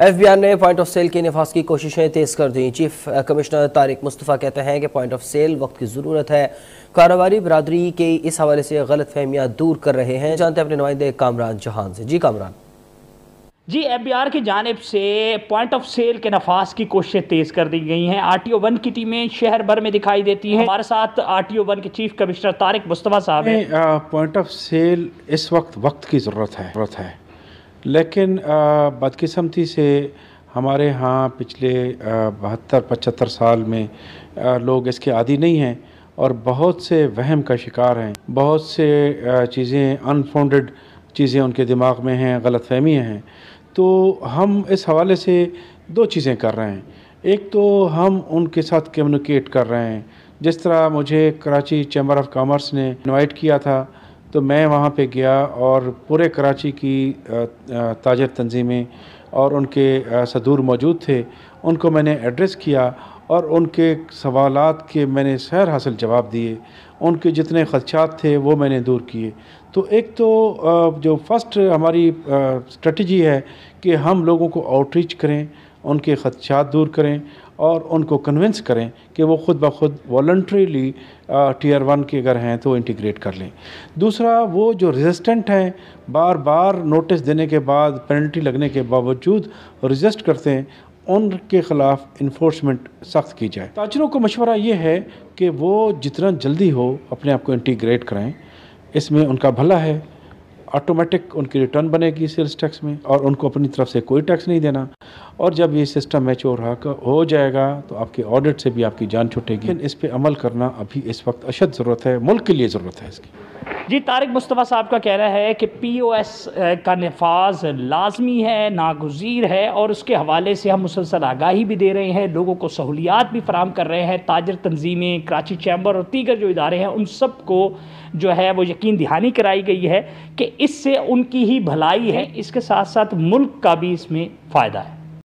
F B R ने point of sale के नफाज की कोशिशें तेज़ कर दी चीफ कमिश्नर तारिक मुस्तफ़ा कहते हैं कि पॉइंट ऑफ सेल वक्त की ज़रूरत है कारोबारी बरदरी के इस हवाले से गलत फहमियाँ दूर कर रहे हैं जानते हैं अपने नुमाइंदे कामरान जहान से जी Kamran ji F B R की जानब से पॉइंट ऑफ सेल के नफाज की कोशिशें तेज़ कर दी गई हैं आर टी ओ वन की टीमें शहर भर में दिखाई देती हैं हमारे साथ आर टी ओ वन के chief commissioner Tariq Mustafa sahab point of cell इस वक्त वक्त की ज़रूरत है लेकिन बदकिस्मती से हमारे यहाँ पिछले बहत्तर पचहत्तर साल में लोग इसके आदि नहीं हैं और बहुत से वहम का शिकार हैं बहुत से चीज़ें अनफाउंडेड चीज़ें उनके दिमाग में हैं गलत फहमियाँ हैं तो हम इस हवाले से दो चीज़ें कर रहे हैं एक तो हम उनके साथ कम्युनिकेट कर रहे हैं जिस तरह मुझे कराची चैम्बर ऑफ कामर्स ने इनवाइट किया था तो मैं वहाँ पे गया और पूरे कराची की ताजर तंजीमें और उनके सदूर मौजूद थे उनको मैंने एड्रेस किया और उनके सवालात के मैंने सैर हासिल जवाब दिए उनके जितने खदशात थे वो मैंने दूर किए तो एक तो जो फर्स्ट हमारी स्ट्रेटजी है कि हम लोगों को आउटरीच करें उनके खदशात दूर करें और उनको कन्विंस करें कि वो खुद ब खुद वॉल्ट्रीली टीयर वन के अगर हैं तो इंटीग्रेट कर लें दूसरा वो जो रेजिस्टेंट हैं बार बार नोटिस देने के बाद पेनल्टी लगने के बावजूद रजिस्ट करते हैं उनके ख़िलाफ़ इन्फोर्समेंट सख्त की जाए ताजरों को मशवरा ये है कि वो जितना जल्दी हो अपने आप को इंटीग्रेट कराएँ इसमें उनका भला है ऑटोमेटिक उनकी रिटर्न बनेगी सेल्स टैक्स में और उनको अपनी तरफ से कोई टैक्स नहीं देना और जब ये सिस्टम मैच्योर हो जाएगा तो आपके ऑडिट से भी आपकी जान छुटेगी लेकिन इस पर अमल करना अभी इस वक्त अशद ज़रूरत है मुल्क के लिए ज़रूरत है इसकी जी तारिक मुस्तफ़ा साहब का कहना है कि पी ओ एस का नफाज लाजमी है नागजीर है और उसके हवाले से हम मुसलसल आगाही भी दे रहे हैं लोगों को सहूलियात भी फराम कर रहे हैं ताजर तंजीमें कराची चैम्बर और दीगर जो इदारे हैं उन सब को जो है वो यकीन दहानी कराई गई है कि इससे उनकी ही भलाई है इसके साथ साथ मुल्क का भी इसमें फ़ायदा है